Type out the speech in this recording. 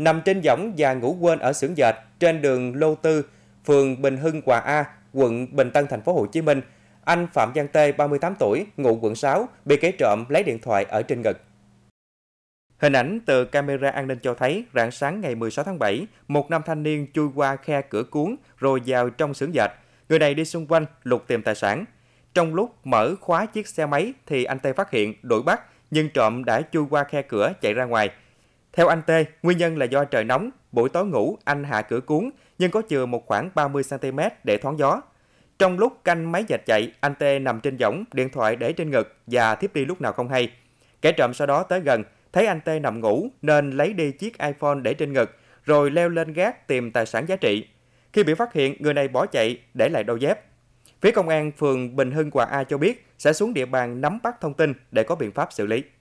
nằm trên võng và ngủ quên ở xưởng dệt trên đường Lô Tư, phường Bình Hưng, Hòa A, quận Bình Tân, thành phố Hồ Chí Minh. Anh Phạm Văn Tê, 38 tuổi, ngụ quận 6, bị kẻ trộm lấy điện thoại ở trên ngực. Hình ảnh từ camera an ninh cho thấy, rạng sáng ngày 16 tháng 7, một nam thanh niên chui qua khe cửa cuốn rồi vào trong xưởng dệt. Người này đi xung quanh lục tìm tài sản. Trong lúc mở khóa chiếc xe máy thì anh Tê phát hiện đuổi bắt nhưng trộm đã chui qua khe cửa chạy ra ngoài. Theo anh Tê, nguyên nhân là do trời nóng, buổi tối ngủ anh hạ cửa cuốn nhưng có chừa một khoảng 30cm để thoáng gió. Trong lúc canh máy dạch chạy, anh Tê nằm trên võng, điện thoại để trên ngực và thiếp đi lúc nào không hay. Kẻ trộm sau đó tới gần, thấy anh Tê nằm ngủ nên lấy đi chiếc iPhone để trên ngực, rồi leo lên gác tìm tài sản giá trị. Khi bị phát hiện, người này bỏ chạy để lại đôi dép. Phía công an phường Bình Hưng Hòa A cho biết sẽ xuống địa bàn nắm bắt thông tin để có biện pháp xử lý.